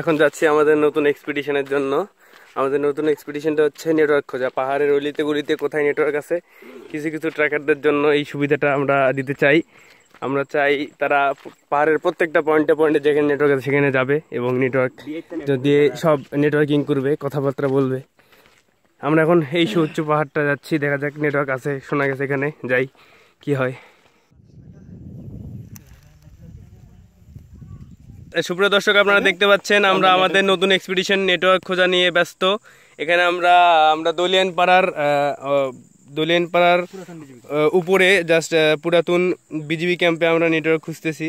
এখন যাচ্ছি আমাদের নতুন এক্সপিডিশনের জন্য আমাদের নতুন এক্সপিডিশনটা হচ্ছে নেটওয়ার্ক খোঁজা পাহাড়ের অলিতে গলিতে কোথায় নেটওয়ার্ক আছে কিছু কিছু ট্র্যাকারদের জন্য এই সুবিধাটা আমরা দিতে চাই আমরা চাই তারা পাহাড়ের প্রত্যেকটা পয়েন্টে পয়েন্টে যেখানে নেটওয়ার্ক আছে সেখানে যাবে এবং নেটওয়ার্ক দিয়ে সব নেটওয়ার্কিং করবে কথাবার্তা বলবে আমরা এখন এই সুউচ্চ পাহাড়টা যাচ্ছি দেখা যাক নেটওয়ার্ক আছে শোনা গেছে এখানে যাই কি হয় সুপ্রিয় দর্শক আপনারা দেখতে পাচ্ছেন আমরা আমাদের নতুন এক্সপিডিশন নেটওয়ার্ক খোঁজা নিয়ে ব্যস্ত এখানে আমরা আমরা দলিয়ান পাড়ার দলিয়ান পাড়ার উপরে জাস্ট পুরাতন বিজিবি ক্যাম্পে আমরা নেটওয়ার্ক খুঁজতেছি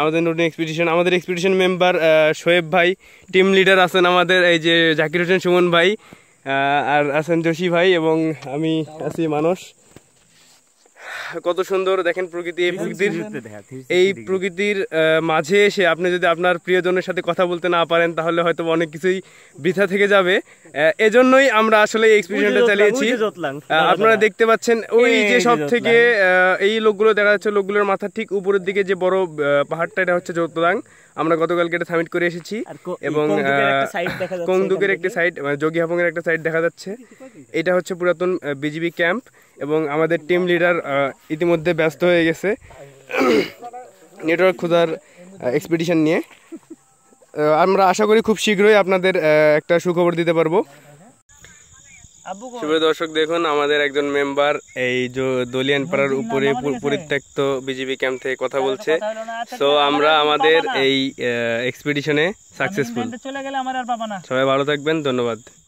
আমাদের নতুন এক্সপিডিশন আমাদের এক্সপিডিশন মেম্বার শোয়েব ভাই টিম লিডার আছেন আমাদের এই যে জাকির হোসেন সুমন ভাই আর আছেন যোশী ভাই এবং আমি আছি মানুষ কত সুন্দর দেখেন প্রকৃতি এই প্রকৃতির এই প্রকৃতির মাঝে এসে আপনি যদি আপনার প্রিয়জনের সাথে কথা বলতে না পারেন তাহলে হয়তো অনেক কিছুই বৃথা থেকে যাবে এজন্যই আমরা আসলে এই এক্সপেরিমেন্টটা চালিয়েছি আপনারা দেখতে পাচ্ছেন ওই যে সব থেকে এই লোকগুলো দেখা যাচ্ছে লোকগুলোর মাথার ঠিক উপরের দিকে যে বড় পাহাড়টা এটা হচ্ছে যোতলাং আমরা গতকালকে এটা সামিট করে এসেছি এবং কংদুকের একটি সাইড মানে যোগী হাফং এর একটা সাইড দেখা যাচ্ছে এটা হচ্ছে পুরাতন বিজিবি ক্যাম্প এবং আমাদের টিম লিডার ইতিমধ্যে ব্যস্ত হয়ে গেছে নেটওয়ার্ক খোঁজার এক্সপিডিশন নিয়ে আমরা আশা করি খুব শীঘ্রই আপনাদের একটা সুখবর দিতে পারবো শুভ দর্শক দেখুন আমাদের একজন মেম্বার এই যে দলিয়ান পাড়ার উপরে পরিত্যক্ত বিজেপি ক্যাম্প থেকে কথা বলছে সো আচ্ছা, আমরা আমাদের এই এক্সপিডিশনে সাকসেসফুল সবাই ভালো থাকবেন ধন্যবাদ